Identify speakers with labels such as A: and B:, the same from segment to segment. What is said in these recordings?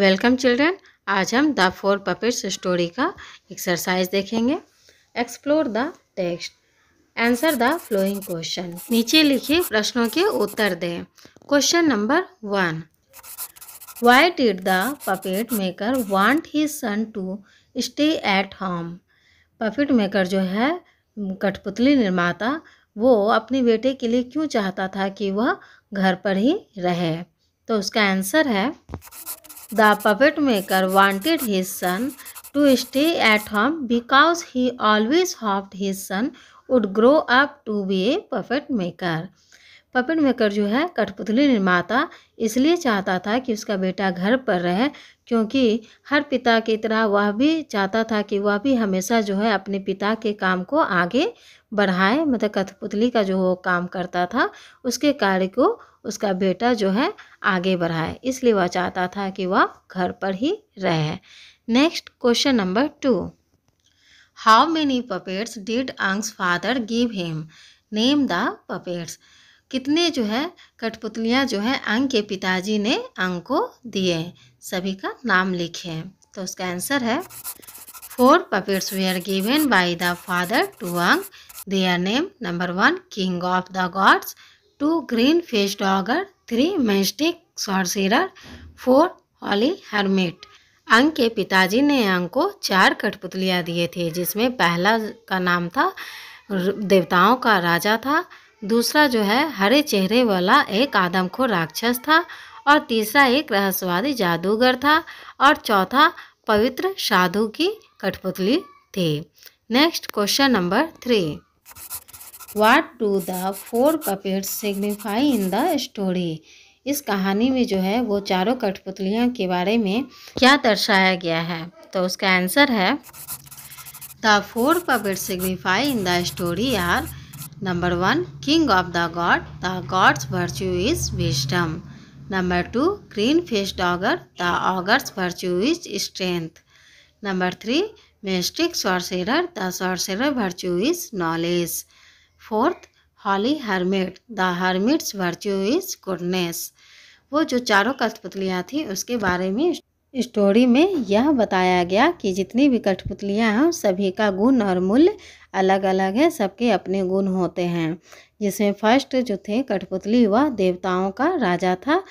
A: Welcome children आज हम the four puppets story का एक्सरसाइज देखेंगे explore the text answer the following question नीचे लिखे प्रश्नों के उत्तर दें question number one why did the puppet maker want he son to stay at home puppet maker जो है कठपुतली निर्माता वो अपने बेटे के लिए क्यों चाहता था कि वह घर पर ही रहे तो उसका आंसर है the puppet maker wanted his son to stay at home because he always hoped his son would grow up to be a puppet maker puppet maker जो है कठपुतली निर्माता इसलिए चाहता था कि उसका बेटा घर पर रहे क्योंकि हर पिता की तरह वह भी चाहता था कि वह भी हमेशा जो है अपने पिता के काम को आगे बढ़ाए मतलब कठपुतली का जो वो काम करता था उसके कार्य को उसका बेटा जो है आगे बढ़ाए इसलिए वह चाहता था कि वह घर पर ही रहे next question number two how many puppets did Ang's father give him name the puppets कितने जो है कठपुतलियाँ जो है अंग के पिताजी ने अंग को दिए सभी का नाम लिखे तो उसका आंसर है four puppets were given by the father to Ang They are named number 1 King of the Gods, 2 Green Faced Ogre, 3 Mystic Sorcerer, 4 Holy Hermit. अंग के पिताजी ने अंग को चार कठपुतलियाँ दिए थे जिसमें पहला का नाम था देवताओं का राजा था दूसरा जो है हरे चेहरे वाला एक आदमखोर राक्षस था और तीसरा एक रहस्यवादी जादूगर था और चौथा पवित्र साधु की कठपुतली थी next question number three what do the four puppets signify in the story इस कहानी में जो है वो चारों कठपुतलियों के बारे में क्या दर्शाया गया है तो उसका आंसर है the four puppets signify in the story are number one king of the god the god's virtue is wisdom number two green faced ogre the ogre's virtue is strength number three Mystic sorcerer the sorcerer virtue is knowledge. Fourth, holy hermit, the hermit's virtue is goodness. वो जो चारों कठपुतलियाँ थी उसके बारे में story में यह बताया गया कि जितनी भी कठपुतलियाँ हैं सभी का गुण और मूल्य अलग अलग है सबके अपने गुण होते हैं जिसमें फर्स्ट जो थे कठपुतली वह देवताओं का राजा था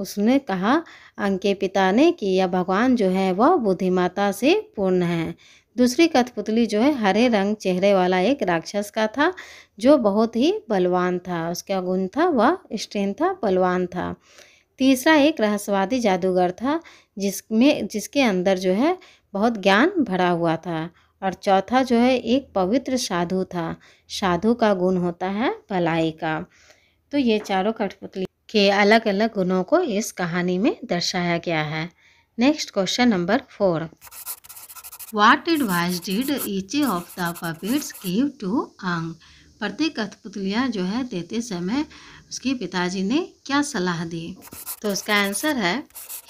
A: उसने कहा अंके पिता ने कि यह भगवान जो है वह बुद्धिमाता से पूर्ण है दूसरी कठपुतली जो है हरे रंग चेहरे वाला एक राक्षस का था जो बहुत ही बलवान था उसका गुण था वह स्ट्रेंथ था बलवान था तीसरा एक रहस्यवादी जादूगर था जिसमें जिसके अंदर जो है बहुत ज्ञान भरा हुआ था और चौथा जो है एक पवित्र साधु था साधु का गुण होता है भलाई का तो ये चारों कठपुतली के अलग अलग गुणों को इस कहानी में दर्शाया गया है next question number four what advice did each of the puppets give to Ang प्रत्येक कठपुतलियाँ जो है देते समय उसके पिताजी ने क्या सलाह दी तो उसका आंसर है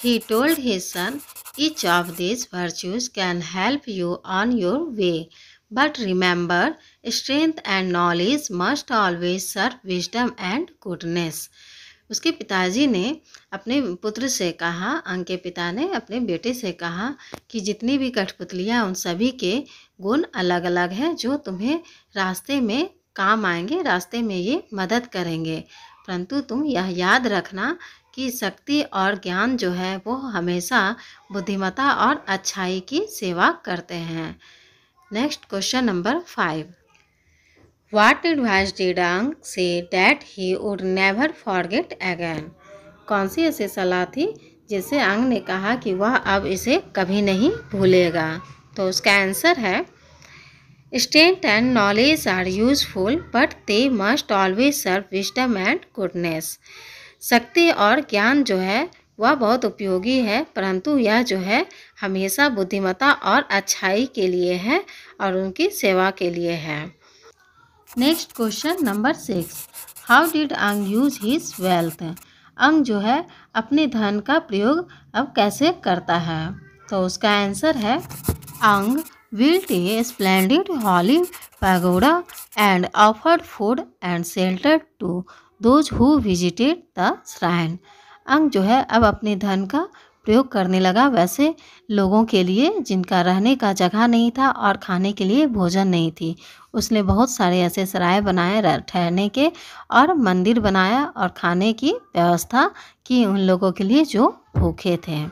A: he told his son each of this virtues can help you on your way but remember strength and knowledge must always serve wisdom and goodness उसके पिताजी ने अपने पुत्र से कहा अंग के पिता ने अपने बेटे से कहा कि जितनी भी कठपुतलियाँ उन सभी के गुण अलग अलग हैं जो तुम्हें रास्ते में काम आएंगे रास्ते में ये मदद करेंगे परंतु तुम यह याद रखना कि शक्ति और ज्ञान जो है वो हमेशा बुद्धिमता और अच्छाई की सेवा करते हैं next question number five What advice did Ang say that he would never forget again? कौन सी ऐसी सलाह थी जिसे अंग ने कहा कि वह अब इसे कभी नहीं भूलेगा तो उसका आंसर है strength and knowledge are useful but they must always serve wisdom and goodness शक्ति और ज्ञान जो है वह बहुत उपयोगी है परंतु यह जो है हमेशा बुद्धिमता और अच्छाई के लिए है और उनकी सेवा के लिए है next question number six how did Ang use his wealth Ang जो है अपने धन का प्रयोग अब कैसे करता है तो उसका आंसर है Ang built a splendid holy pagoda and offered food and shelter to those who visited the shrine Ang जो है अब अपने धन का प्रयोग करने लगा वैसे लोगों के लिए जिनका रहने का जगह नहीं था और खाने के लिए भोजन नहीं थी उसने बहुत सारे ऐसे सराय बनाए ठहरने के और मंदिर बनाया और खाने की व्यवस्था की उन लोगों के लिए जो भूखे थे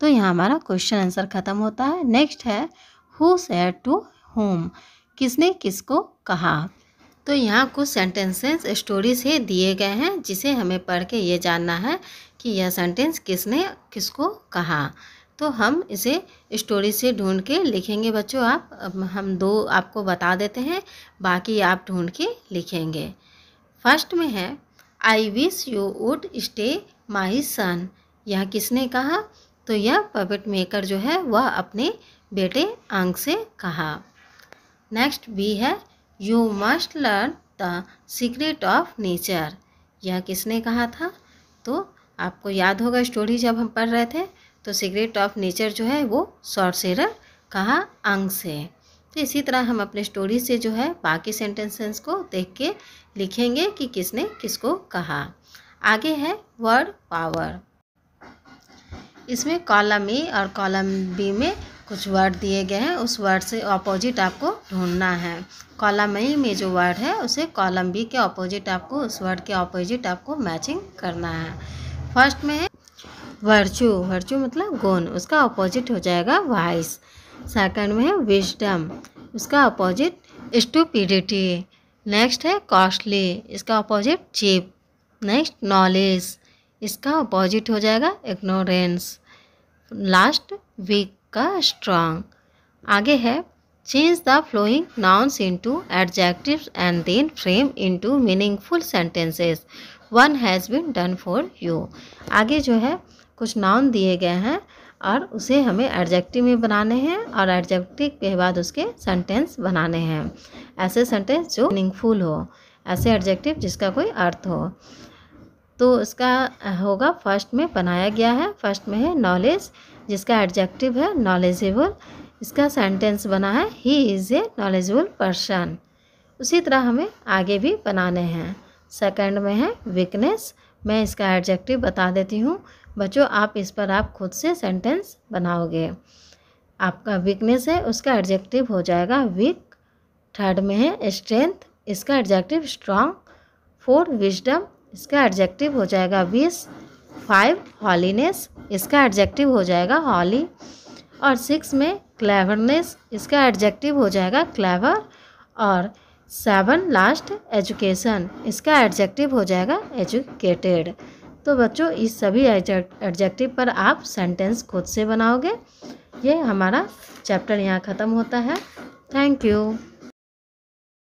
A: तो यहाँ हमारा क्वेश्चन आंसर ख़त्म होता है नेक्स्ट है हु सेड टू होम किसने किसको कहा तो यहाँ कुछ सेंटेंसेस स्टोरीज से दिए गए हैं जिसे हमें पढ़ के ये जानना है कि यह सेंटेंस किसने किसको कहा तो हम इसे स्टोरी से ढूंढ के लिखेंगे बच्चों आप हम दो आपको बता देते हैं बाकी आप ढूंढ के लिखेंगे फर्स्ट में है I wish you would stay my son यह किसने कहा तो यह पपेट मेकर जो है वह अपने बेटे अंग से कहा नेक्स्ट बी है you must learn the secret of nature यह किसने कहा था तो आपको याद होगा स्टोरी जब हम पढ़ रहे थे तो सिगरेट ऑफ नेचर जो है वो सॉर्सेरर कहा अंग से है तो इसी तरह हम अपने स्टोरी से जो है बाकी सेंटेंसेस को देख के लिखेंगे कि किसने किसको कहा आगे है वर्ड पावर इसमें कॉलम ए और कॉलम बी में कुछ वर्ड दिए गए हैं उस वर्ड से ऑपोजिट आपको ढूंढना है कॉलम ए में जो वर्ड है उसे कॉलम बी के ऑपोजिट आपको उस वर्ड के ऑपोजिट आपको मैचिंग करना है फर्स्ट में है वर्चू वर्चू मतलब गुण उसका अपोजिट हो जाएगा वाइस सेकंड में है विजडम उसका अपोजिट स्टूपिडिटी नेक्स्ट है कॉस्टली इसका अपोजिट चीप नेक्स्ट नॉलेज इसका अपोजिट हो जाएगा इग्नोरेंस लास्ट वीक का स्ट्रांग आगे है change the following nouns into adjectives and then frame into meaningful sentences one has been done for you आगे जो है कुछ नाउन दिए गए हैं और उसे हमें एडजेक्टिव में बनाने हैं और एडजेक्टिव के बाद उसके सेंटेंस बनाने हैं ऐसे सेंटेंस जो मीनिंगफुल हो ऐसे एडजेक्टिव जिसका कोई अर्थ हो तो उसका होगा फर्स्ट में बनाया गया है फर्स्ट में है नॉलेज जिसका एडजेक्टिव है नॉलेजेबल इसका सेंटेंस बना है he is a knowledgeable person उसी तरह हमें आगे भी बनाने हैं सेकंड में है वीकनेस मैं इसका एडजेक्टिव बता देती हूँ बच्चों आप इस पर आप खुद से सेंटेंस बनाओगे आपका वीकनेस है उसका एडजेक्टिव हो जाएगा वीक थर्ड में है स्ट्रेंथ इसका एडजेक्टिव स्ट्रांग फोर विजडम इसका एडजेक्टिव हो जाएगा विस फाइव हॉलीनेस इसका एडजेक्टिव हो जाएगा हॉली और सिक्स में क्लेवरनेस इसका एडजेक्टिव हो जाएगा क्लेवर और सेवन लास्ट एजुकेशन इसका एडजेक्टिव हो जाएगा एजुकेटेड तो बच्चों इस सभी एडजेक्टिव पर आप सेंटेंस खुद से बनाओगे ये हमारा चैप्टर यहाँ ख़त्म होता है थैंक यू